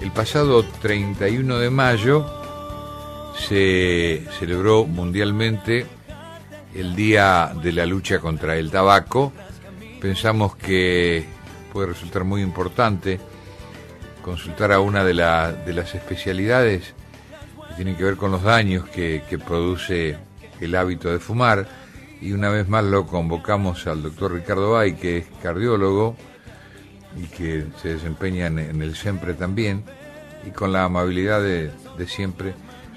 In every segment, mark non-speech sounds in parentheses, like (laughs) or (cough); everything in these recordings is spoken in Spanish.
El pasado 31 de mayo se celebró mundialmente el Día de la Lucha contra el Tabaco. Pensamos que puede resultar muy importante consultar a una de, las especialidades que tienen que ver con los daños que, que produce el hábito de fumar. Y una vez más lo convocamos al doctor Ricardo Bay, que es cardiólogo y que se desempeña en el siempre también y con la amabilidad de, siempre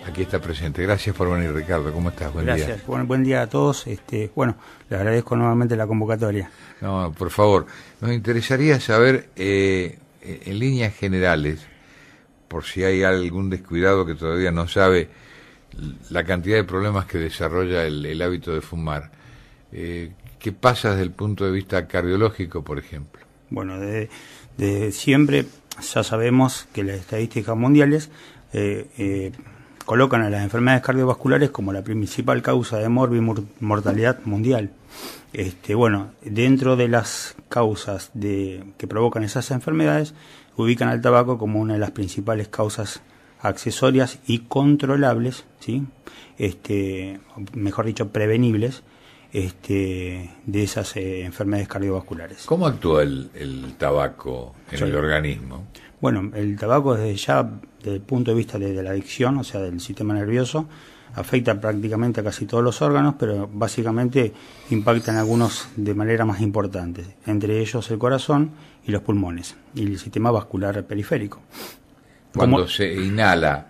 aquí está presente. Gracias por venir, Ricardo. ¿Cómo estás? Buen día. Gracias. buen día a todos. Este, bueno, le agradezco nuevamente la convocatoria. No, por favor. Nos interesaría saber, eh, en líneas generales, por si hay algún descuidado que todavía no sabe la cantidad de problemas que desarrolla el, hábito de fumar. Eh, ¿Qué pasa desde el punto de vista cardiológico, por ejemplo? Bueno, desde, siempre ya sabemos que las estadísticas mundiales eh, eh, colocan a las enfermedades cardiovasculares como la principal causa de morbi-mortalidad mundial. Este, bueno, dentro de las causas de, que provocan esas enfermedades, ubican al tabaco como una de las principales causas accesorias y controlables, ¿sí? este, mejor dicho, prevenibles, este, de esas eh, enfermedades cardiovasculares. ¿Cómo actúa el, tabaco en el organismo? Bueno, el tabaco desde ya, desde el punto de vista de, la adicción, o sea, del sistema nervioso, afecta prácticamente a casi todos los órganos, pero básicamente impacta en algunos de manera más importante, entre ellos el corazón y los pulmones y el sistema vascular periférico. Cuando se inhala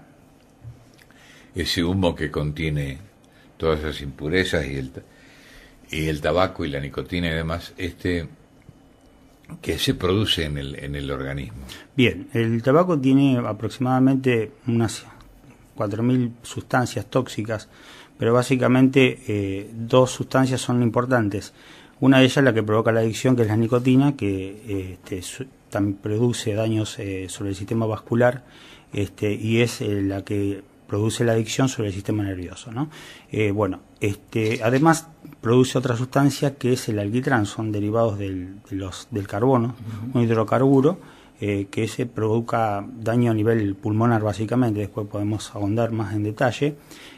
ese humo que contiene todas esas impurezas y el, y el tabaco y la nicotina y demás, este que se produce en el, en el organismo. Bien, el tabaco tiene aproximadamente unas 4.000 sustancias tóxicas, pero básicamente eh, dos sustancias son importantes. Una de ellas es la que provoca la adicción, que es la nicotina, que este, también produce daños eh, sobre el sistema vascular este, y es eh, la que produce la adicción sobre el sistema nervioso. ¿no? Eh, bueno, este, además produce otra sustancia que es el alquitrán, son derivados del, los, del carbono, un hidrocarburo eh, que se produce daño a nivel pulmonar básicamente, después podemos ahondar más en detalle,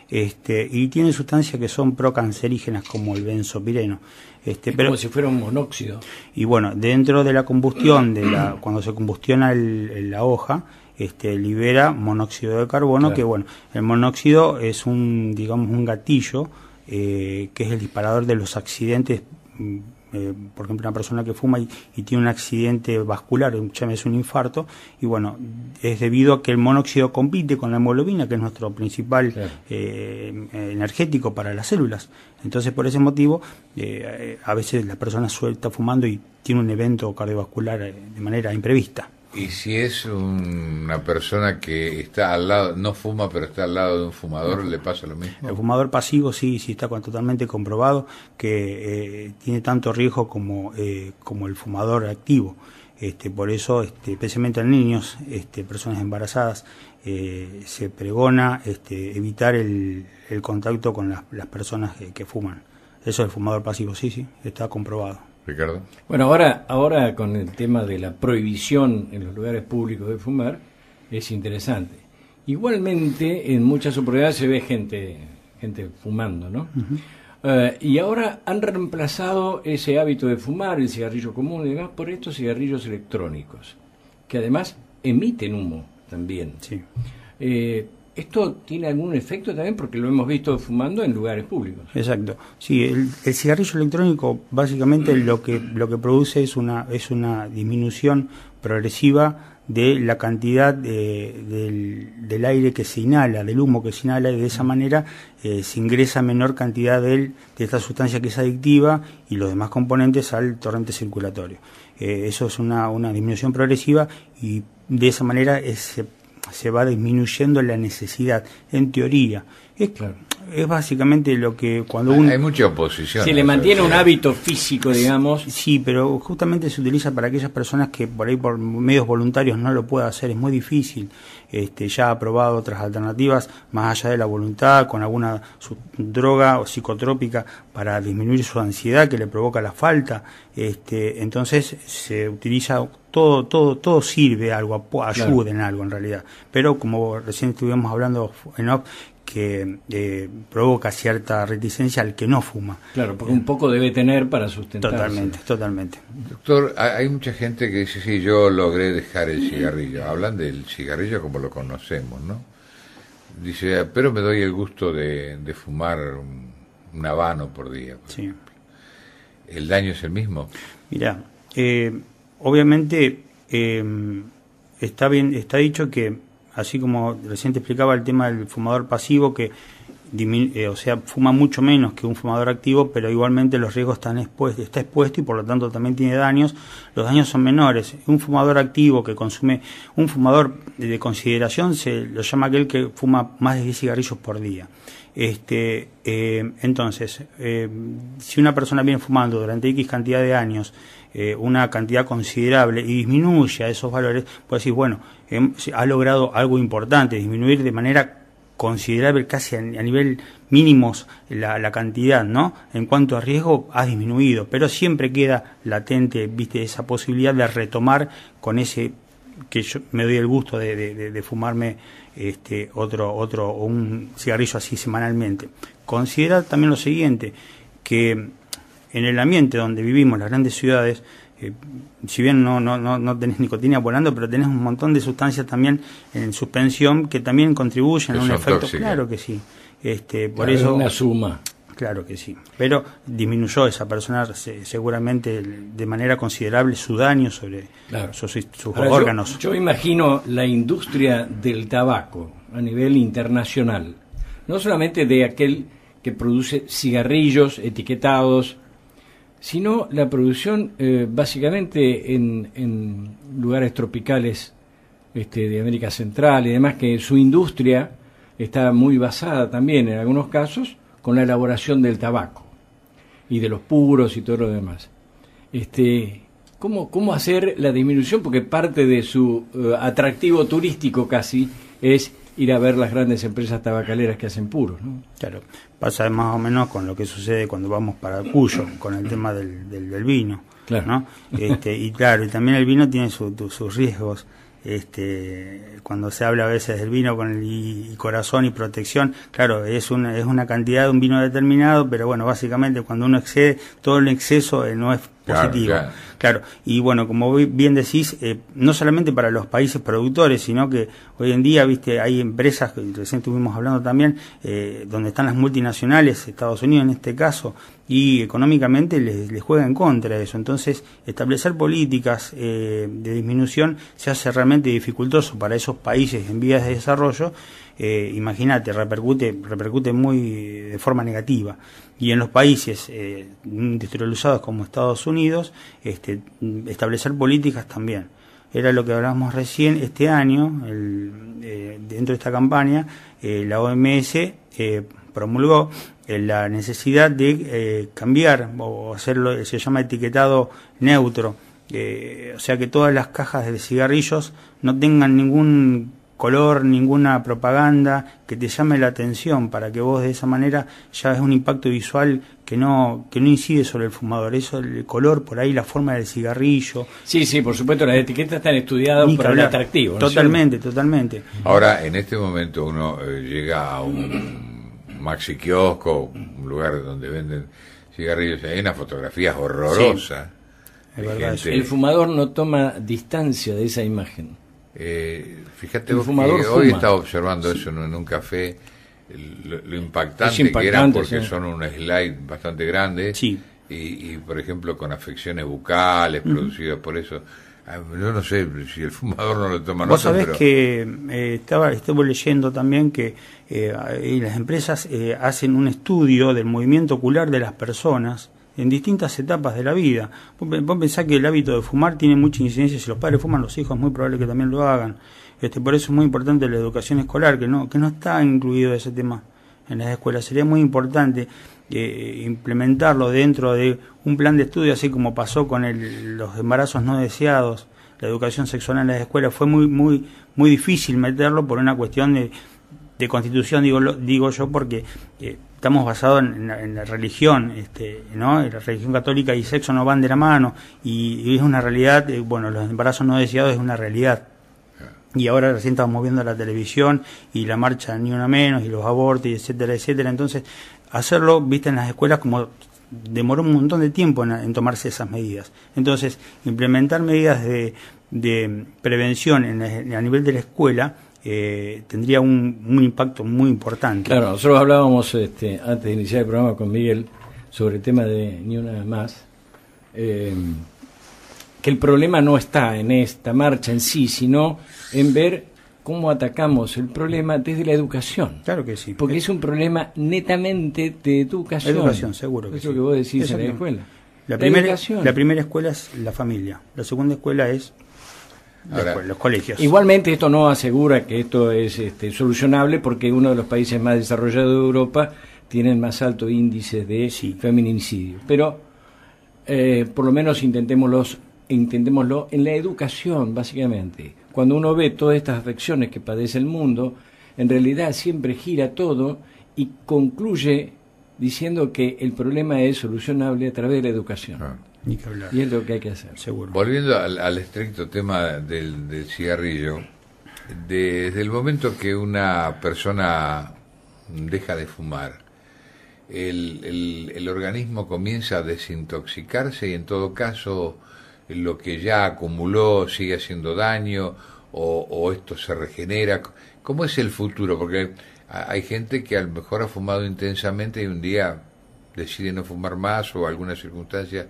este, y tiene sustancias que son pro-cancerígenas... como el benzopireno. Este, pero, como si fuera un monóxido. Y bueno, dentro de la combustión, de la, cuando se combustiona la hoja, este, libera monóxido de carbono, que bueno, el monóxido es un, digamos, un gatillo eh, que es el disparador de los accidentes. Mm, eh, por ejemplo, una persona que fuma y, tiene un accidente vascular, un es un infarto, y bueno, es debido a que el monóxido compite con la hemoglobina, que es nuestro principal eh, energético para las células. Entonces, por ese motivo, a veces la persona suelta fumando y tiene un evento cardiovascular de manera imprevista. Y si es una persona que está al lado, no fuma, pero está al lado de un fumador, ¿le pasa lo mismo? El fumador pasivo sí, sí está totalmente comprobado que eh, tiene tanto riesgo como, eh, como el fumador activo. Este, por eso, este, especialmente en niños, este, personas embarazadas, eh, se pregona este, evitar el, contacto con las, personas que, fuman. Eso el fumador pasivo, sí, sí, está comprobado. Ricardo. Bueno, ahora, ahora con el tema de la prohibición en los lugares públicos de fumar, es interesante. Igualmente, en muchas oportunidades se ve gente, gente fumando, ¿no? Eh, y ahora han reemplazado ese hábito de fumar, el cigarrillo común y demás, por estos cigarrillos electrónicos, que además emiten humo también. Sí. Eh, ¿Esto tiene algún efecto también? Porque lo hemos visto fumando en lugares públicos. Exacto. Sí, el, cigarrillo electrónico básicamente mm. lo que, lo que produce es una, es una disminución progresiva de la cantidad del, aire que se inhala, del humo que se inhala, y de esa mm. manera eh, se ingresa menor cantidad de, de, esta sustancia que es adictiva y los demás componentes al torrente circulatorio. Eh, eso es una, una disminución progresiva y de esa manera es, se va disminuyendo la necesidad, en teoría. Es, claro. es básicamente lo que cuando uno... Hay mucha oposición. Se le mantiene un hábito físico, digamos. Sí, pero justamente se utiliza para aquellas personas que por ahí por medios voluntarios no lo puede hacer, es muy difícil. Este, ya ha probado otras alternativas más allá de la voluntad, con alguna droga o psicotrópica para disminuir su ansiedad que le provoca la falta. Este, entonces se utiliza todo, todo, todo sirve algo, ayuda en algo en realidad. Pero como recién estuvimos hablando en off, que eh, provoca cierta reticencia al que no fuma. Claro, porque un eh, poco debe tener para sustentar. Totalmente, totalmente. Doctor, hay mucha gente que dice, sí, yo logré dejar el cigarrillo. Hablan del cigarrillo como lo conocemos, ¿no? Dice, pero me doy el gusto de, fumar un, habano por día. sí. ¿El daño es el mismo? Mira, eh, obviamente em, está, bien, está dicho que así como recién te explicaba el tema del fumador pasivo, que eh, o sea, fuma mucho menos que un fumador activo, pero igualmente los riesgos están expuestos, está expuesto y por lo tanto también tiene daños. Los daños son menores. Un fumador activo que consume, un fumador de consideración se lo llama aquel que fuma más de 10 cigarrillos por día. Este, eh, entonces, eh, si una persona viene fumando durante X cantidad de años, una cantidad considerable y disminuye esos valores, pues decir, bueno, em, ha logrado algo importante, disminuir de manera considerable, casi a, nivel mínimos, la, cantidad, ¿no? En cuanto a riesgo, ha disminuido, pero siempre queda latente, viste, esa posibilidad de retomar con ese que yo me doy el gusto de, fumarme este otro otro un cigarrillo así semanalmente. Considerar también lo siguiente que en el ambiente donde vivimos, las grandes ciudades, si bien no, no, no, tenés nicotina volando, pero tenés un montón de sustancias también en suspensión que también contribuyen a un efecto. Claro que sí. Este, por eso, una suma. Claro que sí. Pero disminuyó esa persona seguramente de manera considerable su daño sobre sus, sus órganos. yo imagino la industria del tabaco a nivel internacional, no solamente de aquel que produce cigarrillos etiquetados sino la producción eh, básicamente en, lugares tropicales este, de América Central y demás, que su industria está muy basada también en algunos casos con la elaboración del tabaco y de los puros y todo lo demás. Este, ¿cómo, hacer la disminución? Porque parte de su eh, atractivo turístico casi es ir a ver las grandes empresas tabacaleras que hacen puros. ¿no? Claro, pasa más o menos con lo que sucede cuando vamos para Cuyo, con el tema del, del, vino. Claro. ¿no? Este, y claro, y también el vino tiene sus riesgos. Este, cuando se habla a veces del vino con el y, corazón y protección, claro, es una, es una cantidad de un vino determinado, pero bueno, básicamente cuando uno excede, todo el exceso eh, no es positiva. Claro, y bueno, como bien decís, eh, no solamente para los países productores, sino que hoy en día, viste, hay empresas, que recién estuvimos hablando también, eh, donde están las multinacionales, Estados Unidos en este caso, y económicamente les, juega en contra de eso. Entonces, establecer políticas eh, de disminución se hace realmente dificultoso para esos países en vías de desarrollo eh, imagínate, repercute, repercute muy de forma negativa. Y en los países eh, industrializados como Estados Unidos, este, establecer políticas también. Era lo que hablábamos recién este año, eh, dentro de esta campaña, la OMS promulgó la necesidad de cambiar o hacerlo, se llama etiquetado neutro. o sea que todas las cajas de cigarrillos no tengan ningún color, ninguna propaganda que te llame la atención para que vos de esa manera ya es un impacto visual que no que no incide sobre el fumador, eso el color por ahí, la forma del cigarrillo. Sí, sí, por supuesto, las etiquetas están estudiadas para el atractivo. totalmente, totalmente. Ahora, en este momento uno eh, llega a un maxi kiosco, un lugar donde venden cigarrillos, hay una fotografías horrorosas. El fumador no toma distancia de esa imagen. Eh, fíjate vos hoy estaba observando eso en, un café, lo, impactante, que era porque son un slide bastante grande. Y, por ejemplo con afecciones bucales producidas por eso. Ah, yo no sé si el fumador no lo toma. Vos sabés que eh, estaba estuve leyendo también que eh, las empresas eh, hacen un estudio del movimiento ocular de las personas en distintas etapas de la vida. Vos pensás que el hábito de fumar tiene mucha incidencia, si los padres fuman, los hijos muy probable que también lo hagan. Este, por eso es muy importante la educación escolar, que no, que no está incluido ese tema en las escuelas. Sería muy importante eh, implementarlo dentro de un plan de estudio, así como pasó con los embarazos no deseados, la educación sexual en las escuelas. Fue muy, muy, muy difícil meterlo por una cuestión de, constitución, digo, digo yo, porque... Eh, estamos basados en, la, religión, este, ¿no? La religión católica y sexo no van de la mano y, es una realidad, eh, bueno, los embarazos no deseados es una realidad. Y ahora recién estamos viendo la televisión y la marcha ni una menos y los abortos, etcétera, etcétera. Entonces, hacerlo, viste, en las escuelas como demoró un montón de tiempo en, tomarse esas medidas. Entonces, implementar medidas de, de prevención a nivel de la escuela eh, tendría un, impacto muy importante. Claro, nosotros hablábamos este, antes de iniciar el programa con Miguel sobre el tema de Ni Una Más, eh, que el problema no está en esta marcha en sí, sino en ver cómo atacamos el problema desde la educación. Claro que sí. Porque es, un problema netamente de educación. Educación, seguro que Eso sí. que vos decís en la escuela. primera, la primera escuela es la familia, la segunda escuela es Igualmente esto no asegura que esto es este, solucionable porque uno de los países más desarrollados de Europa Tiene el más alto índice de feminicidio. Pero eh, por lo menos intentémoslo en la educación, básicamente. Cuando uno ve todas estas afecciones que padece el mundo, en realidad siempre gira todo y concluye diciendo que el problema es solucionable a través de la educación. Ah. Y es lo que hay que hacer. Seguro. Volviendo al, estricto tema del, cigarrillo, desde el momento que una persona deja de fumar, el, el, organismo comienza a desintoxicarse y en todo caso lo que ya acumuló sigue haciendo daño o, o esto se regenera. ¿Cómo es el futuro? Porque hay gente que a lo mejor ha fumado intensamente y un día decide no fumar más o alguna circunstancia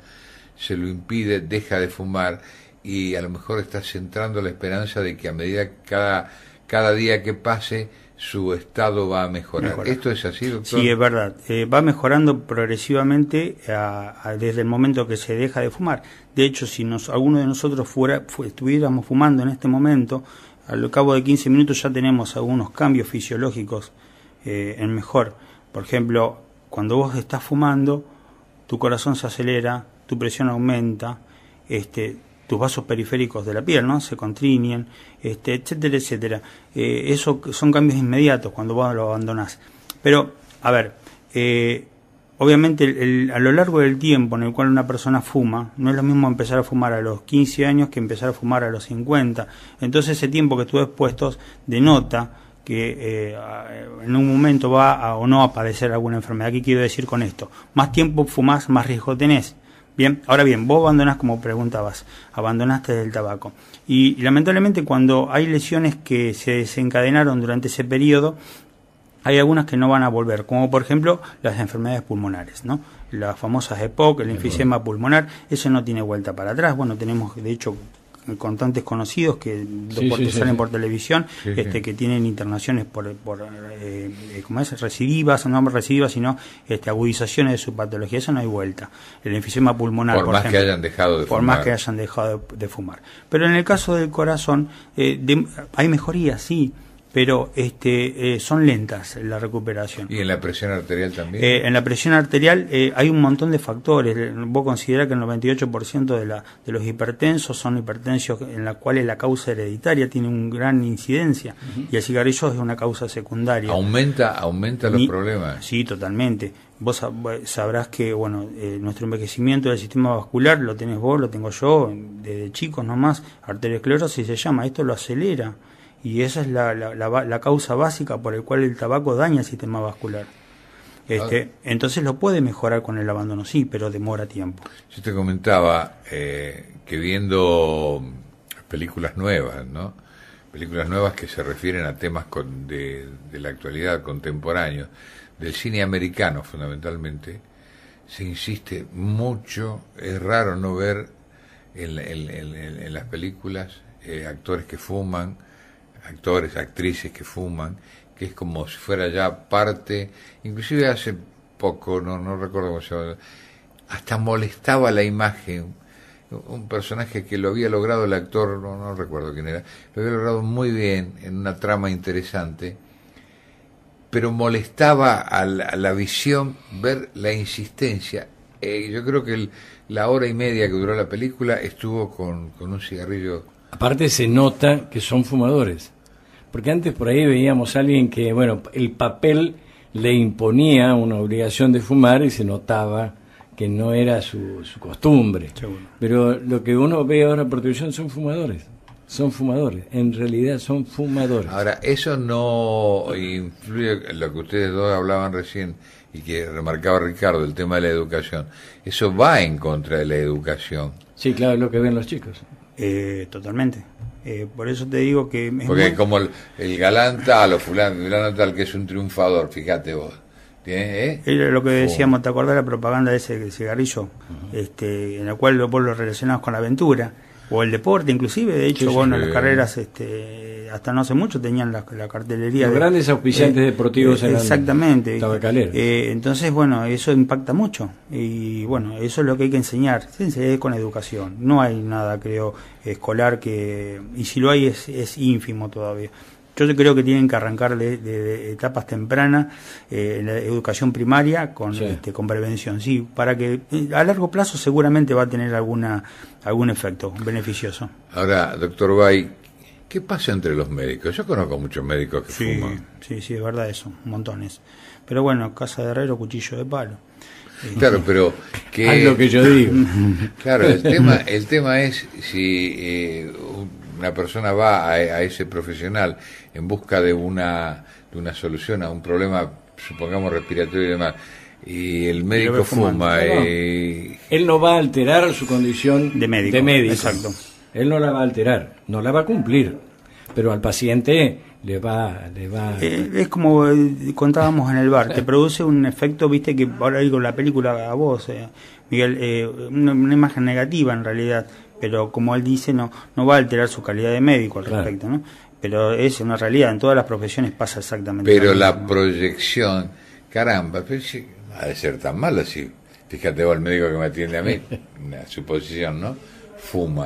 se lo impide, deja de fumar y a lo mejor está centrando la esperanza de que a medida que cada, cada día que pase su estado va a mejorar. ¿Esto es así, doctor? Sí, es verdad. Eh, va mejorando progresivamente eh, desde el momento que se deja de fumar. De hecho, si nos, alguno de nosotros fuera, estuviéramos fumando en este momento, al cabo de 15 minutos ya tenemos algunos cambios fisiológicos eh, en mejor. Por ejemplo, cuando vos estás fumando, tu corazón se acelera, tu presión aumenta, este, tus vasos periféricos de la piel se contriñen, este, etcétera, etcétera. Eh, eso son cambios inmediatos cuando vos lo abandonás. Pero, a ver, eh, obviamente a lo largo del tiempo en el cual una persona fuma, no es lo mismo empezar a fumar a los 15 años que empezar a fumar a los 50. Entonces ese tiempo que estuve expuesto denota que eh, en un momento va o no a padecer alguna enfermedad. ¿Qué quiero decir con esto? Más tiempo fumás, más riesgo tenés. Bien, ahora bien, vos abandonas, como preguntabas, abandonaste el tabaco. Y lamentablemente cuando hay lesiones que se desencadenaron durante ese periodo, hay algunas que no van a volver, como por ejemplo las enfermedades pulmonares, ¿no? Las famosas EPOC, el e enfisema pulmonar, eso no tiene vuelta para atrás. Bueno, tenemos de hecho contantes conocidos que salen por televisión, este, que tienen internaciones por, por eh, ¿cómo es? Recidivas, no recidivas, sino este, agudizaciones de su patología. Eso no hay vuelta. El enfisema pulmonar, por, más que hayan dejado de por fumar. más que hayan dejado de, fumar. Pero en el caso del corazón, eh, hay mejoría, sí pero este, eh, son lentas la recuperación. ¿Y en la presión arterial también? Eh, en la presión arterial eh, hay un montón de factores. Vos considerás que el 98% de, la, de los hipertensos son hipertensos en la cuales la causa hereditaria tiene una gran incidencia y el cigarrillo es una causa secundaria. ¿Aumenta, aumenta los problemas? Sí, totalmente. Vos sabrás que bueno nuestro envejecimiento del sistema vascular lo tenés vos, lo tengo yo, desde chicos nomás, arteriosclerosis se llama, esto lo acelera y esa es la, la, causa básica por la cual el tabaco daña el sistema vascular. Este, ah. Entonces lo puede mejorar con el abandono, sí, pero demora tiempo. Yo te comentaba eh, que viendo películas nuevas, ¿no? Películas nuevas que se refieren a temas con, de, la actualidad contemporáneo del cine americano fundamentalmente, se insiste mucho, es raro no ver en, las películas eh, actores que fuman, actores, actrices que fuman, que es como si fuera ya parte, inclusive hace poco, no, no recuerdo cómo se llama, hasta molestaba la imagen, un personaje que lo había logrado el actor, no, no recuerdo quién era, lo había logrado muy bien en una trama interesante, pero molestaba a la, visión ver la insistencia. Eh, yo creo que la hora y media que duró la película estuvo con, con un cigarrillo Aparte se nota que son fumadores, porque antes por ahí veíamos a alguien que, bueno, el papel le imponía una obligación de fumar y se notaba que no era su, costumbre. Pero lo que uno ve ahora por televisión son fumadores. Son fumadores, en realidad son fumadores. Ahora, eso no influye en lo que ustedes dos hablaban recién y que remarcaba Ricardo, el tema de la educación. Eso va en contra de la educación. Sí, claro, es lo que ven los chicos. Eh, totalmente. Eh, por eso te digo que... Porque como el, galanta galán tal o fulano, tal que es un triunfador, fíjate vos. ¿Eh? lo que decíamos, ¿te acordás de la propaganda de ese cigarrillo? este, en la cual vos lo relacionados con la aventura o el deporte inclusive, de hecho, bueno, las carreras este, hasta no hace mucho tenían la, cartelería. Los grandes auspiciantes eh, deportivos eh, eran Exactamente. Eh, entonces, bueno, eso impacta mucho y bueno, eso es lo que hay que enseñar, es con educación, no hay nada, creo, escolar que, y si lo hay es, es ínfimo todavía. Yo creo que tienen que arrancar de, etapas tempranas eh, en la educación primaria con, este, con prevención, sí, para que eh, a largo plazo seguramente va a tener alguna algún efecto beneficioso. Ahora, doctor Bay, ¿qué pasa entre los médicos? Yo conozco muchos médicos que sí, fuman. Sí, sí, es verdad eso, montones. Pero bueno, casa de herrero, cuchillo de palo. (laughs) Claro, pero que... lo que yo digo. (laughs) claro, el tema, (laughs) el tema es si eh, una persona va a, ese profesional en busca de una, de una solución a un problema, supongamos, respiratorio y demás, y el médico fuma. Él no va a alterar su condición de médico. De médico. Exacto. Él no la va a alterar, no la va a cumplir, pero al paciente le va... Le va... Eh, es como eh, contábamos en el bar, te (laughs) produce un efecto, viste, que ahora digo la película a vos, eh, Miguel, una, imagen negativa en realidad pero como él dice, no, no va a alterar su calidad de médico al respecto, ¿no? Pero es una realidad, en todas las profesiones pasa exactamente Pero la proyección, caramba, ha de ser tan mala si, fíjate vos, el médico que me atiende a mí, (laughs) una suposición, ¿no? Fuma.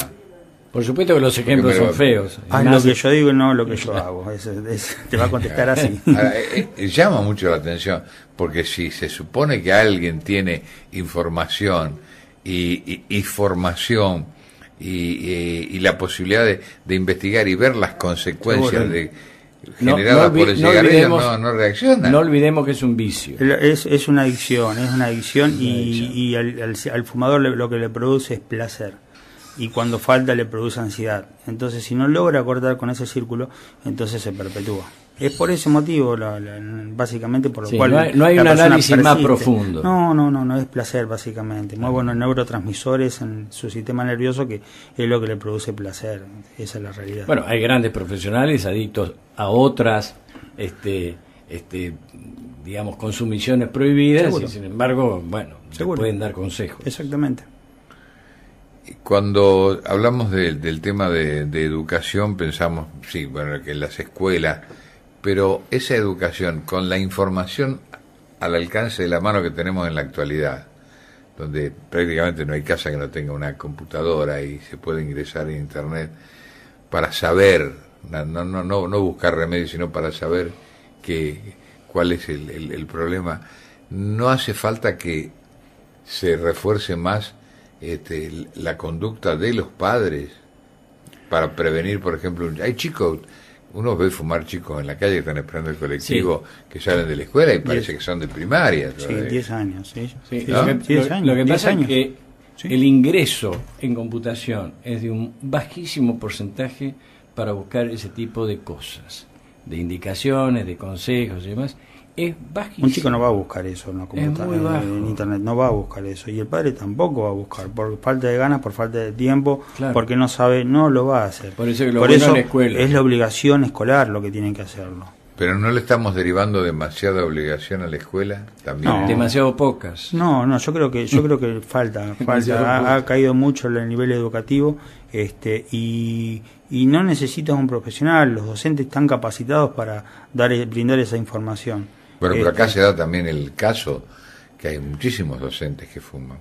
Por supuesto que los ejemplos son feos. lo ah, que yo digo y no lo que yo hago. te va a contestar así. (laughs) Ah, eh, eh, llama mucho la atención, porque si se supone que alguien tiene información y formación y, la posibilidad de, investigar y ver las consecuencias de generadas por el cigarrillo no, reacciona. No olvidemos que es un vicio. Es, una adicción, es una adicción y, al, al, fumador lo que le produce es placer y cuando falta le produce ansiedad. Entonces si no logra cortar con ese círculo, entonces se perpetúa. Es por ese motivo, básicamente por lo cual. No hay, un análisis más profundo. No, no, no, no es placer, básicamente. Muy buenos neurotransmisores en su sistema nervioso que es lo que le produce placer. Esa es la realidad. Bueno, hay grandes profesionales adictos a otras, este, este digamos, consumiciones prohibidas y sin embargo, bueno, pueden dar consejos. Exactamente. Cuando hablamos del tema de, educación, pensamos, sí, bueno, que las escuelas pero esa educación con la información al alcance de la mano que tenemos en la actualidad, donde prácticamente no hay casa que no tenga una computadora y se puede ingresar a internet para saber, no, no, no, no buscar remedio, sino para saber que, cuál es el, el, problema, no hace falta que se refuerce más este, la conducta de los padres para prevenir, por ejemplo, hay chicos uno ve fumar chicos en la calle que están esperando el colectivo que salen de la escuela y parece que son de primaria. Sí, 10 años. lo, que, pasa es que el ingreso en computación es de un bajísimo porcentaje para buscar ese tipo de cosas, de indicaciones, de consejos y demás. Un chico no va a buscar eso en la computadora, en, internet, no va a buscar eso. Y el padre tampoco va a buscar, por falta de ganas, por falta de tiempo, porque no sabe, no lo va a hacer. Por eso, es la obligación escolar lo que tienen que hacerlo. Pero no le estamos derivando demasiada obligación a la escuela también. demasiado pocas. No, no, yo creo que yo creo que falta, (laughs) ha, caído mucho el nivel educativo este y, y no necesitas un profesional, los docentes están capacitados para dar brindar esa información. Bueno, pero acá este. se da también el caso que hay muchísimos docentes que fuman.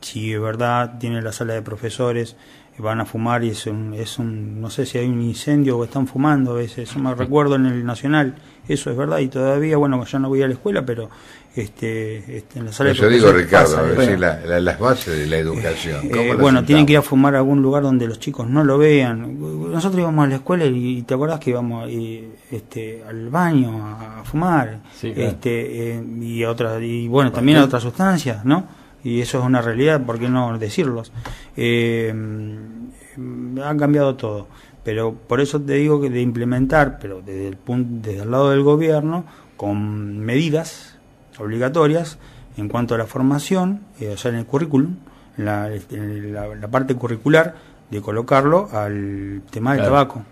Sí, es verdad, tiene la sala de profesores van a fumar y es un, es un, no sé si hay un incendio o están fumando a veces, eso me recuerdo en el Nacional, eso es verdad y todavía, bueno, yo no voy a la escuela, pero este, este en la sala Yo digo, Ricardo, las bases de la educación. Eh, bueno, tienen que ir a fumar a algún lugar donde los chicos no lo vean. Nosotros íbamos a la escuela y, te acordás que íbamos este, al baño a, fumar este, eh, y, y bueno, también a otras sustancias, ¿no? y eso es una realidad, ¿por qué no decirlos? Eh, han cambiado todo, pero por eso te digo que de implementar, pero desde el, punto, desde el lado del gobierno, con medidas obligatorias en cuanto a la formación, eh, o sea, en el currículum, en la, parte curricular, de colocarlo al tema del tabaco.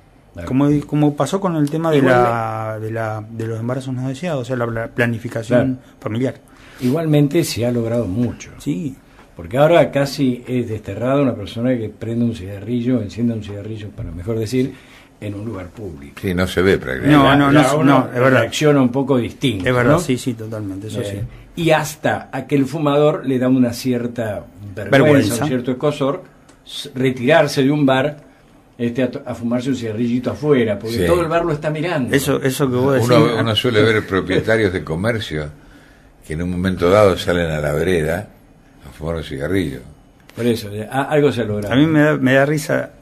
Como, como pasó con el tema de la, de, la, de, los embarazos no deseados, o sea, la planificación familiar. Igualmente se ha logrado mucho. Sí. Porque ahora casi es desterrado una persona que prende un cigarrillo, enciende un cigarrillo, para mejor decir, en un lugar público. Sí, no se ve prácticamente. No, no, no, es Reacciona un poco distinto. Es verdad, sí, sí, totalmente, eh, Y hasta a que el fumador le da una cierta vergüenza, un cierto escosor, retirarse de un bar este, a, fumarse un cigarrillito afuera, porque todo el bar lo está mirando. Eso, eso que vos decís. Uno, suele ver propietarios de comercio que en un momento dado salen a la vereda a fumar un cigarrillo. Por eso, algo se logra. A mí me da, risa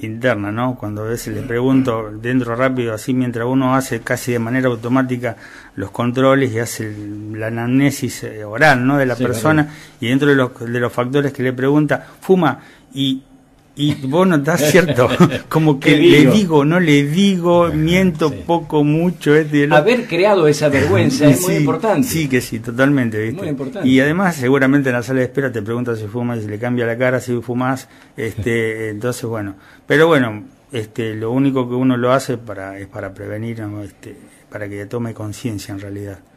interna, ¿no? Cuando a veces le pregunto dentro rápido, así mientras uno hace casi de manera automática los controles y hace la anamnesis eh, oral, ¿no? De la persona, y dentro de los, de los factores que le pregunta, fuma, y y bueno, está cierto, (laughs) como que le digo, no le digo, miento poco, mucho. Este Haber creado esa vergüenza es (laughs) muy importante. Sí, que sí, totalmente. Y además, seguramente en la sala de espera te preguntas si fumas, si le cambia la cara, si fumas. Este, (laughs) entonces, bueno, pero bueno, este, lo único que uno lo hace para, es para prevenir, este, para que tome conciencia en realidad.